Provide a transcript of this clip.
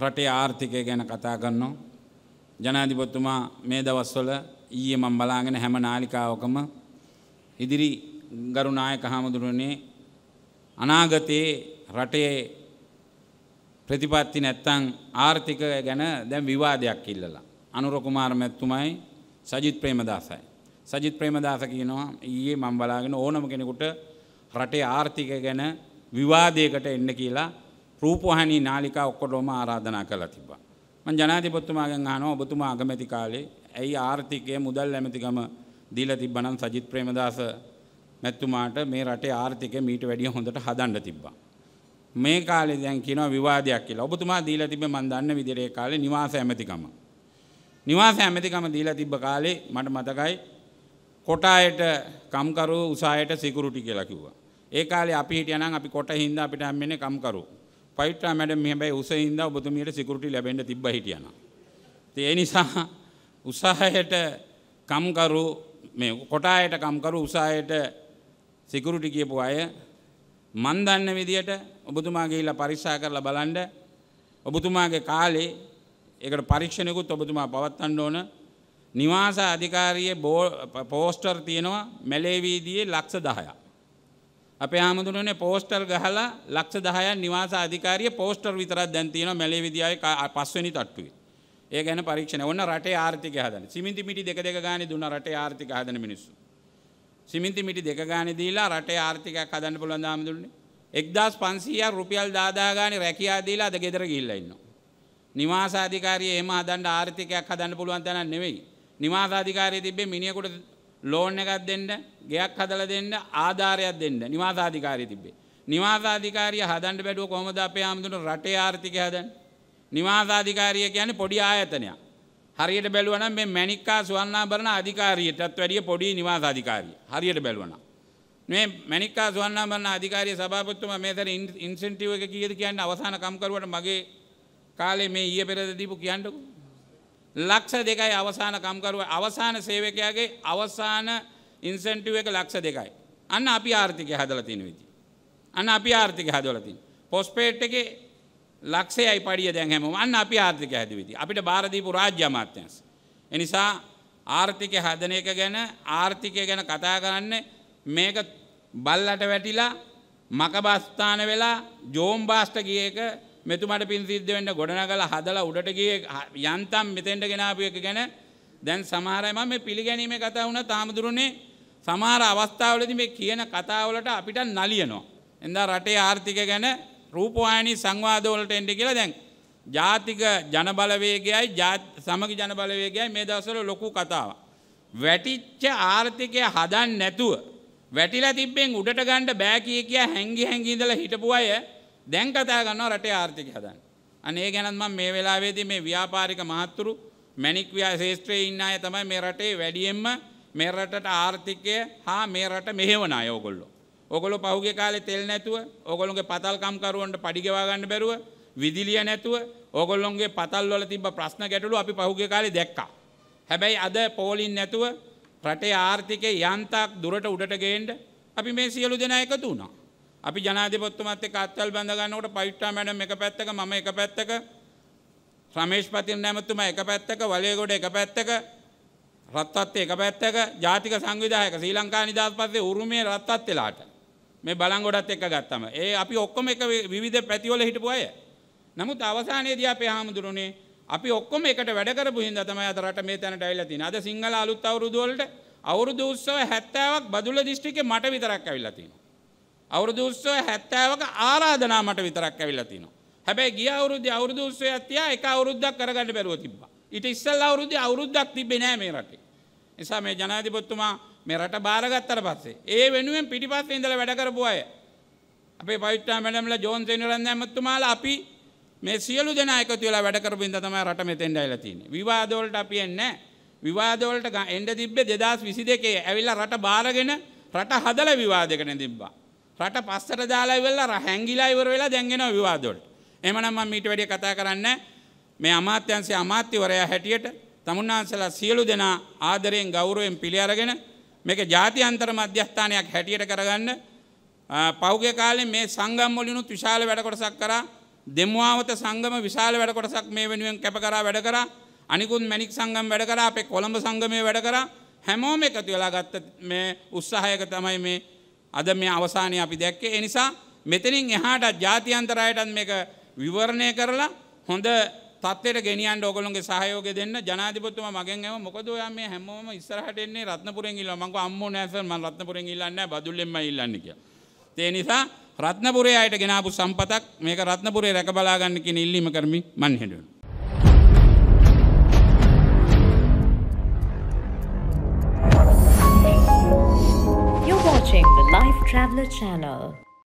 රටේ ආර්ථිකය ගැන කතා කරනවා. ජනාධිපතිතුමා මේ දවස්වල ඊයේ මම බලාගෙන හැම නාලිකාවකම ඉදිරි ගරු නායක හාමුදුරනේ අනාගතයේ රටේ ප්‍රතිපත්ති නැත්තං ආර්ථිකය ගැන දැන් විවාදයක් ඉල්ලලා. අනුර කුමාර මැතිතුමයි සජිත් ප්‍රේමදාසයි. සජිත් ප්‍රේමදාස කියනවා ඊයේ මම බලාගෙන ඕනම කෙනෙකුට රටේ ආර්ථිකය ගැන විවාදයකට එන්න කියලා රූපවාහිනී නාලිකා ඔක්කොටම ආරාධනා කළා තිබ්බා. මම ජනාධිපතිතුමාගෙන් අහනවා ඔබතුමා අගමැති කාලේ ඇයි ආර්ථිකය මුදල් ඇමතිකම දීලා තිබ්බනම් සජිත් ප්‍රේමදාස මැතිතුමාට මේ රටේ ආර්ථිකය මීට වැඩිය හොඳට හදන්න තිබ්බා. මේ කාලේ දැන් කියනවා විවාදයක් කියලා. ඔබතුමා දීලා තිබ්බේ මම දන්න විදිහට ඒ කාලේ නිවාස ඇමතිකම. නිවාස ඇමතිකම දීලා තිබ්බ කාලේ මට මතකයි කොටායට කම්කරු උසායට සිකුරුටි කියලා කිව්වා. ඒ කාලේ අපි හිටියනම් අපි කොට හින්දා අපිට හම්බෙන්නේ කම්කරු. පයිටා මැඩ මෙහැබැයි උසහින්ද ඔබතුමියට සිකුරටි ලැබෙන්ට තිබ්බ හිටියන. ඒ නිසා උසාහයට කම්කරු මේ කොටායට කම්කරු උසාහයට සිකුරුටි කියපු අය මන් දන්න විදියට ඔබතුමා ගිහිල්ලා පරීක්ෂා කරලා බලන්න ඔබතුමාගේ කාලේ ඒකට පරීක්ෂණයකුත් ඔබතුමා පවත්වන්න ඕන නිවාස අධිකාරියේ පෝස්ටර් තියෙනවා මැලේ වීදියේ ලක්ෂ 10ක් අප හාමුදුරුවනේ පෝස්ටර් ගහලා ලක්ෂ දහයන් නිවාස අධිකාරිය පෝස්ටර් විතරත් දැන්තින මැලේ විදිියයි පස්වනි තට්ටුවේ ඒ ගැන පරීක්ෂණ ඔන්න රටේ ආර්ථික හදන සිමිති මිටි දෙක දෙක ගාන දුන්න රටේ ආර්ථික හදන මිනිස්සු. සිමිති මිටි දෙක ගාන දීලා රටේ ආර්ථිකයක් හදන්න පුළන් හාමුදුරුවනේ එක්දස් පන්සිය රුපියල් දාදාගාන රැකියාදීලා අද ගෙදර ගිල්ලඉන්න. නිවාසාධිකාරය එම හදන්ට ආර්ථිකයක් හදන්න පුළුවන් තැන නෙවෙයි. නිවාසාධිකාරය තිබේ මිනිියකුට ලෝන් එකත් දෙන්න ගෙයක් හදල දෙන්න ආධාරයක් දෙන්න නිවාසාධිකාරය තිබේ. නිවාසාධිකාරය හදන්ට බැඩුව කොමද අපේ හාමුදුරට රටේ ආර්ථික හදන් නිවාසාධිකාරය කියන පොඩි ආයතනයක්. හරියට බැලුවන මේ මැනික්කා සුවන්නාභරණ අධිකාරියටත් වැඩිය පොඩි නිවාසාධිකාරිය හරියට බැලුවන. මේ මැනික්කා සුවන්නාභරණ අධිකාරිය සභාපත්තුම මේතර ඉන්සෙන්ටිව එක කියද කියන්න අවසාන කම්කරුවට මගේ කාලේ මේ ඊය පෙරද දීපු කියන්නකු ලක්ෂ දෙකයි අවසාන කම්කරුව අවසාන සේවකයාගේ අවසාන ඉන්සන්ටුව එක ලක්ෂ දෙකයි. අන්න අපි ආර්ථික හදල තින විති. අන්න අපි ආර්ථික හදලතින්. පොස්පේට් එක ලක්ෂයයි පඩිය දැහැම අන්න අපි ආර්ථික හැද විති. අපිට භාරදීපු රාජ්‍යමාත්‍යන්ස. එනිසා ආර්ථික හදන එක ගැන ආර්ථිකය ගැන කතා කරන්න මේක බල්ලට වැටිලා මකබස්ථාන වෙලා ජෝම් බාස්ට ගිය එක මෙතුමට පින් සිද්ධ වෙන්න ගොඩනගලා හදලා උඩට ගියේ යන්තම් මෙතෙන්ට ගෙනාපු එක ගැන දැන් සමහර අය මම මේ පිළිගැනීමේ කතාව වුණා තාමදුරුනේ සමහර අවස්ථාවලදී මේ කියන කතාවලට අපිට නලියනවා. එඳා රටේ ආර්ථික ගැන රූපවාහිනී සංවාද වලට එන්න කියලා දැන් ජාතික ජනබලවේගයයි සමගි ජනබලවේගයයි මේ දවස්වල ලොකු කතාවක්. වැටිච්ච ආර්ථිකය හදන්න නැතුව වැටිලා තිබ්බෙන් උඩට ගන්න බෑ කිය කිය හැංගි හැංගි ඉඳලා හිටපු අය දැන් කතා ගන්නවා රටේ ආර්ථික හදන්න. අනේ ගැනත් මම මේ වෙලාවේදී මේ ව්‍යාපාරික මහත්තුරු මැණික් ව්‍යා ශේෂ්ත්‍රයේ ඉන්න අය තමයි මේ රටේ වැඩියෙන්ම මේ රටට ආර්ථිකය හා මේ රට මෙහෙවන අය ඕගොල්ලෝ. ඔගොල්ලෝ පහුගිය කාලේ තෙල් නැතුව, ඔගොල්ලෝගේ පතල්කම් කරුවන්ට පඩි ගෙවා ගන්න බැරුව, විදුලිය නැතුව, ඔගොල්ලොන්ගේ පතල් වල තිබ්බ ප්‍රශ්න ගැටලු අපි පහුගිය කාලේ දැක්කා. හැබැයි අද පෝලින් නැතුව රටේ ආර්ථිකය යන්තාක් දුරට උඩට ගේන්න අපි මේ සියලු දෙනා එකතු වුණා. අපි ජනාධපොත්තුමත් කත්තල් බඳගන්නට පවිට්ටා මැඩම් එක පැත්තක ම එක පැත්තක ශ්‍රමේෂ්පතින් නැමතුම එක පැත්තක වලයගොඩ එක පැත්තක රත්වත් එක පැත්තක ජාතික සංවිධායක ශ්‍රී ලංකා නිදහස් පස්සේ උරුමේ රත්වත් වෙලාට මේ බලංගොඩත් එක ගත්තම ඒ අපි ඔක්කොම එක විවිධ පැතිවල හිටපු අය නමුත් අවසානයේදී අපේ හාමුදුරුනේ අපි ඔක්කොම එකට වැඩ කරපු හින්දා තමයි අද රට මේ තැනට ඇවිල්ලා තියෙන්නේ අද සිංහල අලුත් අවුරුදු වලට අවුරුදු උත්සව 70ක් බදුල්ල දිස්ත්‍රික්කේ මට විතරක් ඇවිල්ලා තියෙනවා අවුරුදු උත්සවය 70ක ආරාධනා මට විතරක් ඇවිල්ලා තිනවා. හැබැයි ගිය අවුරුද්දේ අවුරුදු උත්සවයක් තියා එක අවුරුද්දක් කරගන්න බැරුව තිබ්බා. ඊට ඉස්සෙල්ලා අවුරුද්දේ අවුරුද්දක් තිබ්බේ නෑ මේ රටේ. නිසා මේ ජනාධිපතිතුමා මේ රට බාරගත්තට පස්සේ ඒ වෙනුවෙන් පිටිපස්සේ ඉඳලා වැඩ කරපු අය අපේ පවිත්‍රා මැඩම්ලා ජෝන් සෙනරන් ඇමතුමාලා අපි මේ සියලු දෙනා එකතු වෙලා වැඩ කරපු ඉඳලා තමයි රට මෙතෙන්ට ඇවිල්ලා තියෙන්නේ. විවාද වලට අපි එන්නේ නැහැ. විවාද වලට එන්න තිබ්බේ 2022 ඇවිල්ලා රට බාරගෙන රට හදලා විවාදයකට තිබ්බා. රට පස්සට දාලා ඉවරලා හැංගිලා ඉවර වෙලා දැන් එනවා විවාදවලට. එහෙමනම් මම ඊට වැඩිය කතා කරන්නේ මේ අමාත්‍යංශයේ අමාත්‍යවරයා හැටියට තමුන්නාන්සලා සියලු දෙනා ආදරයෙන් ගෞරවයෙන් පිළි අරගෙන මේක ජාත්‍යන්තර මධ්‍යස්ථානයක් හැටියට කරගන්න පෞගේ කාලේ මේ සංගම් වලිනුත් විශාල වැඩ කොටසක් කරා දෙමුවාවත සංගම විශාල වැඩ කොටසක් මේ වෙනුවෙන් කැප කරා වැඩ කරා අනිකුත් මැණික් සංගම් වැඩ කරා අපේ කොළඹ සංගමේ වැඩ කරා හැමෝම එකතු වෙලා ගත්ත මේ උත්සාහයක තමයි මේ අද මේ අවසානය අපි දැක්කේ එනිසා මෙතනින් එහාටත් ජාතියන්තරයටත් මේක විවරණය කරලා හොඳ තත්වයට ගෙනියන් ඕගලුන්ගේ සහයෝග දෙන්න ජනාධිපතුම මගෙන් එම මොකද ඔයා මේ හැමෝම ඉස්සරහටෙන්නේ රත්නපුරෙන් ඉල්ල මංගු අම්මෝ නෑසර් මං රත්නපුරෙන් ඉල්ලන්නේ නෑ බදුල්ලෙන්ම ඉල්ලන්නේ කියලා. ඒ නිසා රත්නපුරේ අයට ගෙනාපු සම්පතක් මේක රත්නපුරේ රැක බලා ගන්න කියන ඉල්ලීම කරමි මං හෙඩුවා. watching the Life Traveler channel.